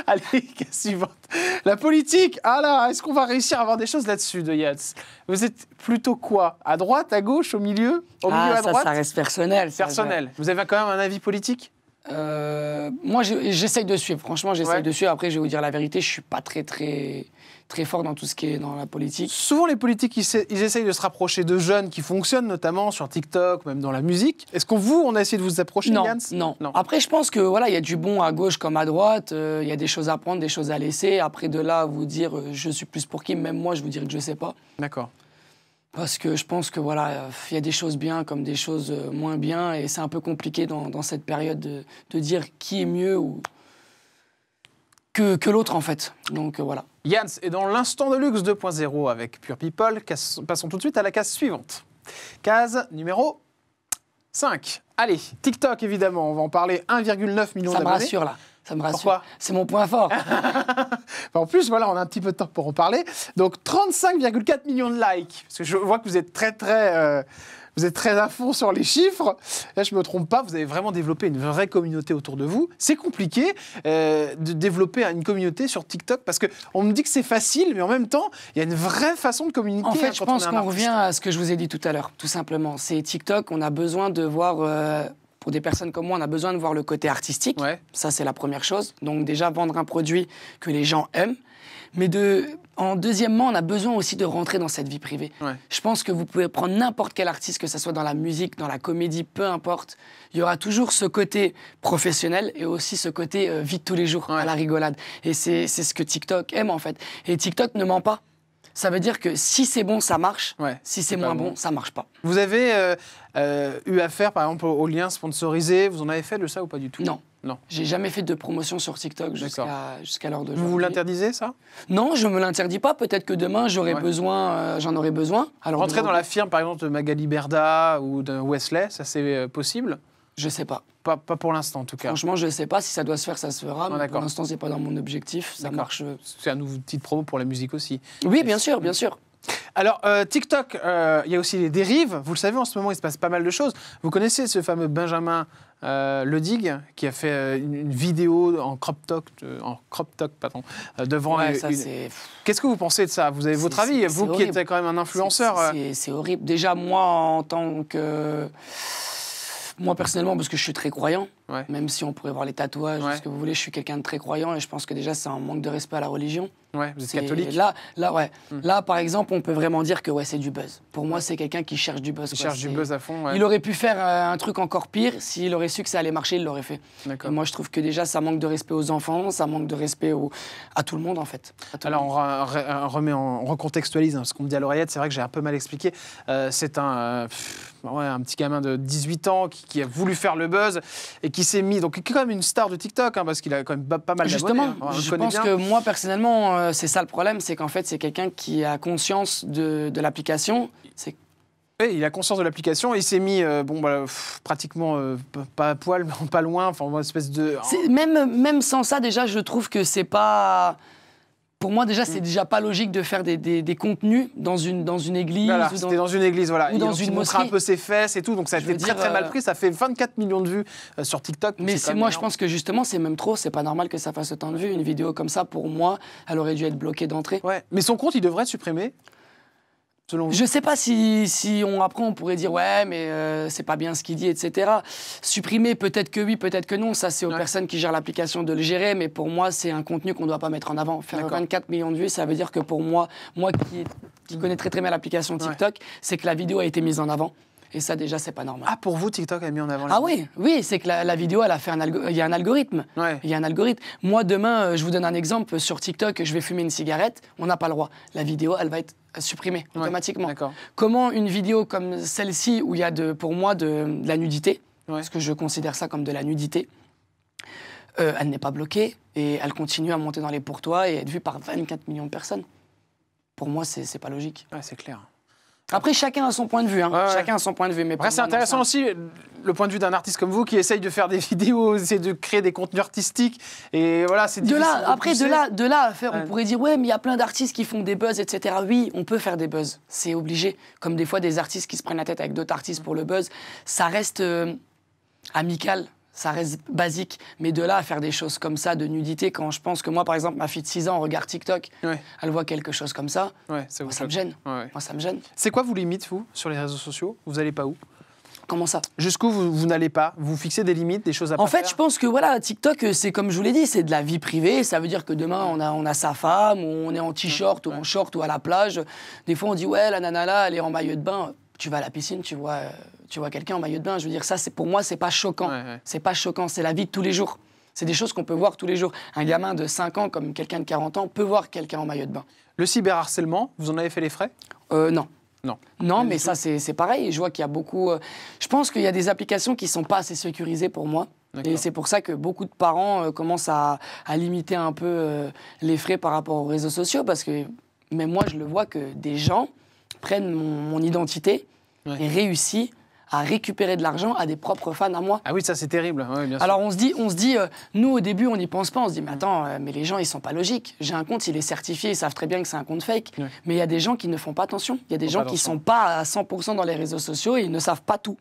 Allez, suivante. La politique, ah là, est-ce qu'on va réussir à avoir des choses là-dessus de Yats Vous êtes plutôt quoi À droite, à gauche, au milieu Au ah, à ça, droite ça reste personnel. Personnel. Vous avez quand même un avis politique euh, moi, j'essaye de suivre. Franchement, j'essaye de suivre. Après, je vais vous dire la vérité, je suis pas très, très, très fort dans tout ce qui est dans la politique. Souvent, les politiques, ils, essayent de se rapprocher de jeunes qui fonctionnent, notamment sur TikTok, même dans la musique. Est-ce qu'on vous, on a essayé de vous approcher, non, Gans non. Après, je pense que voilà, il y a du bon à gauche comme à droite. Euh, il y a des choses à prendre, des choses à laisser. Après, de là, vous dire, euh, je suis plus pour qui. Même moi, je vous dirais que je sais pas. D'accord parce que je pense que voilà, il y a des choses bien comme des choses euh, moins bien, et c'est un peu compliqué dans, cette période de, dire qui est mieux ou que, l'autre en fait. Donc euh, voilà. Yann est dans l'instant de luxe 2.0 avec Pure People. passons tout de suite à la case suivante. Case numéro 5. Allez, TikTok évidemment, on va en parler 1,9 million d'abonnés. Ça me rassure là. Ça me rassure. C'est mon point fort. en plus, voilà, on a un petit peu de temps pour en parler. Donc 35,4 millions de likes. Parce que je vois que vous êtes très, très. Euh, vous êtes très à fond sur les chiffres. je ne me trompe pas, vous avez vraiment développé une vraie communauté autour de vous. C'est compliqué euh, de développer une communauté sur TikTok parce qu'on me dit que c'est facile, mais en même temps, il y a une vraie façon de communiquer. En fait, hein, je pense qu'on revient à ce que je vous ai dit tout à l'heure, tout simplement. C'est TikTok, on a besoin de voir. Euh, pour des personnes comme moi, on a besoin de voir le côté artistique. Ça, c'est la première chose. Donc déjà, vendre un produit que les gens aiment. Mais de, en deuxièmement, on a besoin aussi de rentrer dans cette vie privée. Je pense que vous pouvez prendre n'importe quel artiste, que ce soit dans la musique, dans la comédie, peu importe. Il y aura toujours ce côté professionnel et aussi ce côté vite euh, vie de tous les jours, à la rigolade. Et c'est ce que TikTok aime en fait. Et TikTok ne ment pas ça veut dire que si c'est bon, ça marche. si c'est moins bon, ça ça marche pas. Vous avez euh, euh, eu affaire, par exemple, aux liens sponsorisés. Vous en avez fait de ça ou pas du tout Non. Non. J'ai jamais fait de promotion sur TikTok jusqu'à l'heure de Vous l'interdisez, ça Non, je ne me l'interdis pas. Peut-être que demain, j'aurai besoin, euh, j'en aurai besoin. Alors, Rentrer dans la firme, par exemple, de Magali Berda ou de Wesley, ça c'est possible je sais pas. Pas, pour l'instant, en tout cas. Franchement, je sais pas. Si ça doit se faire, ça se fera. Ah, pour l'instant, c'est pas dans mon objectif. Ça marche. Euh, c'est un nouveau petit promo pour la musique aussi. Oui, bien sûr, bien sûr. Alors, euh, TikTok, euh, il y a aussi les dérives. Vous le savez, en ce moment, il se passe pas mal de choses. Vous connaissez ce fameux Benjamin Ledig qui a fait une, vidéo en crop top, en crop pardon, devant. Ouais, Qu'est-ce que vous pensez de ça Vous avez votre avis, vous qui êtes quand même un influenceur. C'est horrible. Déjà, moi, en tant que moi, personnellement, parce que je suis très croyant, même si on pourrait voir les tatouages, ce que vous voulez, je suis quelqu'un de très croyant et je pense que déjà, c'est un manque de respect à la religion. Ouais, vous êtes catholique Là, là, ouais. Hmm. là, par exemple, on peut vraiment dire que ouais, c'est du buzz. Pour moi, c'est quelqu'un qui cherche du buzz. Il cherche du buzz à fond, Il aurait pu faire euh, un truc encore pire. S'il aurait su que ça allait marcher, il l'aurait fait. moi, je trouve que déjà, ça manque de respect aux enfants, ça manque de respect à tout le monde, en fait. Alors, on, remet recontextualise hein, ce qu'on me dit à l'oreillette. C'est vrai que j'ai un peu mal expliqué. Euh, c'est un. Euh, bah un petit gamin de 18 ans qui, a voulu faire le buzz et qui s'est mis, donc qui est quand même une star de TikTok, hein, parce qu'il a quand même pas mal Justement, hein. je pense que moi personnellement, euh, c'est ça le problème, c'est qu'en fait c'est quelqu'un qui a conscience de, de l'application. C'est oui, il a conscience de l'application. et Il s'est mis, euh, bon, bah, pratiquement euh, pas à poil, mais pas loin. Enfin, espèce de. Même, même sans ça, déjà, je trouve que c'est pas pour moi, déjà, c'est mm. déjà pas logique de faire des, contenus dans une, dans une église. Voilà, dans, une église, voilà. dans il, une montre un peu ses fesses et tout. Donc ça a été très, très mal euh, pris. Ça fait 24 millions de vues euh, sur TikTok. Mais c'est moi, je pense que justement, c'est même trop. C'est pas normal que ça fasse autant de vues. Une vidéo comme ça, pour moi, elle aurait dû être bloquée d'entrée. Ouais. Mais son compte, il devrait être supprimé. Je ne sais pas si, on, apprend, on pourrait dire ouais, mais euh, c'est pas bien ce qu'il dit, etc. Supprimer, peut-être que oui, peut-être que non. Ça, c'est aux personnes qui gèrent l'application de le gérer. Mais pour moi, c'est un contenu qu'on ne doit pas mettre en avant. Faire 24 millions de vues, ça veut dire que pour moi, moi qui, qui mm. connais très très bien l'application TikTok, c'est que la vidéo a été mise en avant. Et ça, déjà, c'est pas normal. Ah, pour vous, TikTok a mis en avant la Ah oui, oui, c'est que la, vidéo, elle a fait un, il y a un algorithme. Il y a un algorithme. Moi, demain, euh, je vous donne un exemple. Sur TikTok, je vais fumer une cigarette. On n'a pas le droit. La vidéo, elle va être supprimée automatiquement. Comment une vidéo comme celle-ci, où il y a de, pour moi de, la nudité, parce que je considère ça comme de la nudité, euh, elle n'est pas bloquée et elle continue à monter dans les pourtois et être vue par 24 millions de personnes. Pour moi, c'est pas logique. c'est clair. Après, chacun a son point de vue. Hein. Chacun a son point de vue. Mais Après, c'est intéressant aussi le point de vue d'un artiste comme vous qui essaye de faire des vidéos, et de créer des contenus artistiques. Et voilà, c'est De là, après, de là, à faire, on pourrait dire, ouais, mais il y a plein d'artistes qui font des buzz, etc. Oui, on peut faire des buzz. C'est obligé. Comme des fois, des artistes qui se prennent la tête avec d'autres artistes pour le buzz. Ça reste euh, amical ça reste basique. Mais de là à faire des choses comme ça, de nudité, quand je pense que moi, par exemple, ma fille de 6 ans regarde TikTok, elle voit quelque chose comme ça, ça, moi, ça me gêne. ça me gêne. C'est quoi vos limites, vous, sur les réseaux sociaux Vous n'allez pas où Comment ça Jusqu'où vous, n'allez pas Vous fixez des limites, des choses à en En fait, je pense que voilà, TikTok, euh, c'est comme je vous l'ai dit, c'est de la vie privée. Ça veut dire que demain, on a, on a sa femme, ou on est en t-shirt, ou en short, ou à la plage. Des fois, on dit, ouais, la nana là, elle est en maillot de bain. Tu vas à la piscine, tu vois. Euh, tu vois quelqu'un en maillot de bain, je veux dire, ça, c'est pour moi, c'est pas choquant. C'est pas choquant, c'est la vie de tous les jours. C'est des choses qu'on peut voir tous les jours. Un gamin de 5 ans comme quelqu'un de 40 ans peut voir quelqu'un en maillot de bain. Le cyberharcèlement, vous en avez fait les frais euh, Non. Non. Non, mais ça, c'est pareil. Je vois qu'il y a beaucoup. Euh, je pense qu'il y a des applications qui sont pas assez sécurisées pour moi. Et c'est pour ça que beaucoup de parents euh, commencent à, à, limiter un peu les frais par rapport aux réseaux sociaux. Parce que même moi, je le vois que des gens prennent mon, identité et réussissent à récupérer de l'argent à des propres fans à moi. Ah oui, ça c'est terrible. Alors on se dit, on se dit euh, nous au début on n'y pense pas, on se dit mais attends, euh, mais les gens ils sont pas logiques. J'ai un compte, il est certifié, ils savent très bien que c'est un compte fake. Mais il y a des gens qui ne font pas attention. Il y a des gens qui sont pas à 100% dans les réseaux sociaux et ils ne savent pas tout.